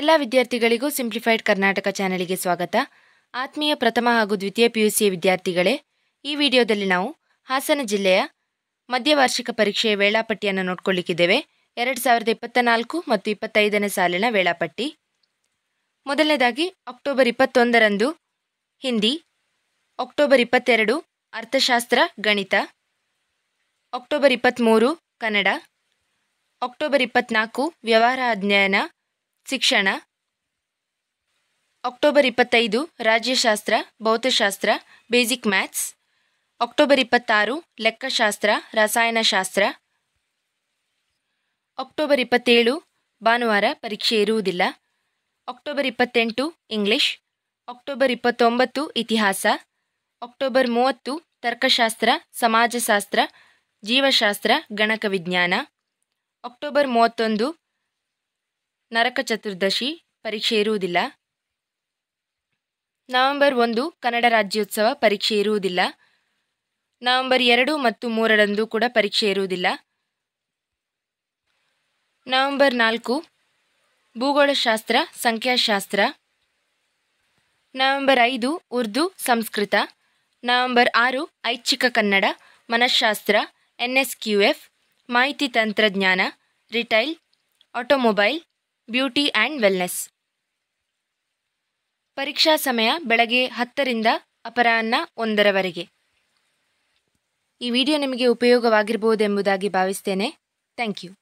ಎಲ್ಲ ವಿದ್ಯಾರ್ಥಿಗಳಿಗೂ ಸಿಂಪ್ಲಿಫೈಡ್ ಕರ್ನಾಟಕ ಚಾನೆಲ್ಗೆ ಸ್ವಾಗತ ಆತ್ಮೀಯ ಪ್ರಥಮ ಹಾಗೂ ದ್ವಿತೀಯ ಪಿಯುಸಿಯ ವಿದ್ಯಾರ್ಥಿಗಳೇ ಈ ವಿಡಿಯೋದಲ್ಲಿ ನಾವು ಹಾಸನ ಜಿಲ್ಲೆಯ ಮಧ್ಯವಾರ್ಷಿಕ ಪರೀಕ್ಷೆಯ ವೇಳಾಪಟ್ಟಿಯನ್ನು ನೋಡ್ಕೊಳ್ಳಿಕ್ಕಿದ್ದೇವೆ ಎರಡು ಸಾವಿರದ ಇಪ್ಪತ್ತ ನಾಲ್ಕು ಮತ್ತು ಇಪ್ಪತ್ತೈದನೇ ಸಾಲಿನ ವೇಳಾಪಟ್ಟಿ ಮೊದಲನೇದಾಗಿ ಅಕ್ಟೋಬರ್ ಇಪ್ಪತ್ತೊಂದರಂದು ಹಿಂದಿ ಅಕ್ಟೋಬರ್ ಇಪ್ಪತ್ತೆರಡು ಅರ್ಥಶಾಸ್ತ್ರ ಗಣಿತ ಅಕ್ಟೋಬರ್ ಇಪ್ಪತ್ತ್ಮೂರು ಕನ್ನಡ ಅಕ್ಟೋಬರ್ ಇಪ್ಪತ್ತ್ನಾಲ್ಕು ವ್ಯವಹಾರ ಅಧ್ಯಯನ ಶಿಕ್ಷಣ ಅಕ್ಟೋಬರ್ ಇಪ್ಪತ್ತೈದು ರಾಜ್ಯಶಾಸ್ತ್ರ ಭೌತಶಾಸ್ತ್ರ ಬೇಸಿಕ್ ಮ್ಯಾಥ್ಸ್ ಅಕ್ಟೋಬರ್ ಇಪ್ಪತ್ತಾರು ಲೆಕ್ಕಶಾಸ್ತ್ರ ರಸಾಯನಶಾಸ್ತ್ರ ಅಕ್ಟೋಬರ್ ಇಪ್ಪತ್ತೇಳು ಭಾನುವಾರ ಪರೀಕ್ಷೆ ಇರುವುದಿಲ್ಲ ಅಕ್ಟೋಬರ್ ಇಪ್ಪತ್ತೆಂಟು ಇಂಗ್ಲಿಷ್ ಅಕ್ಟೋಬರ್ ಇಪ್ಪತ್ತೊಂಬತ್ತು ಇತಿಹಾಸ ಅಕ್ಟೋಬರ್ ಮೂವತ್ತು ತರ್ಕಶಾಸ್ತ್ರ ಸಮಾಜಶಾಸ್ತ್ರ ಜೀವಶಾಸ್ತ್ರ ಗಣಕ ವಿಜ್ಞಾನ ಅಕ್ಟೋಬರ್ ಮೂವತ್ತೊಂದು ನರಕ ಚತುರ್ದಶಿ ಪರೀಕ್ಷೆ ಇರುವುದಿಲ್ಲ ನವೆಂಬರ್ ಒಂದು ಕನ್ನಡ ರಾಜ್ಯೋತ್ಸವ ಪರೀಕ್ಷೆ ಇರುವುದಿಲ್ಲ ನವೆಂಬರ್ ಎರಡು ಮತ್ತು ಮೂರರಂದು ಕೂಡ ಪರೀಕ್ಷೆ ಇರುವುದಿಲ್ಲ ನವೆಂಬರ್ ನಾಲ್ಕು ಭೂಗೋಳಶಾಸ್ತ್ರ ಸಂಖ್ಯಾಶಾಸ್ತ್ರ ನವೆಂಬರ್ ಐದು ಉರ್ದು ಸಂಸ್ಕೃತ ನವೆಂಬರ್ ಆರು ಐಚ್ಛಿಕ ಕನ್ನಡ ಮನಃಶಾಸ್ತ್ರ ಎನ್ ಎಸ್ ಕ್ಯೂ ಎಫ್ ಮಾಹಿತಿ ತಂತ್ರಜ್ಞಾನ retail automobile beauty and wellness ಪರೀಕ್ಷಾ ಸಮಯ ಬೆಳಗ್ಗೆ ಹತ್ತರಿಂದ ಅಪರಾಹ್ನ ಒಂದರವರೆಗೆ ಈ ವಿಡಿಯೋ ನಿಮಗೆ ಉಪಯೋಗವಾಗಿರಬಹುದೆಂಬುದಾಗಿ ಭಾವಿಸ್ತೇನೆ ಥ್ಯಾಂಕ್ ಯು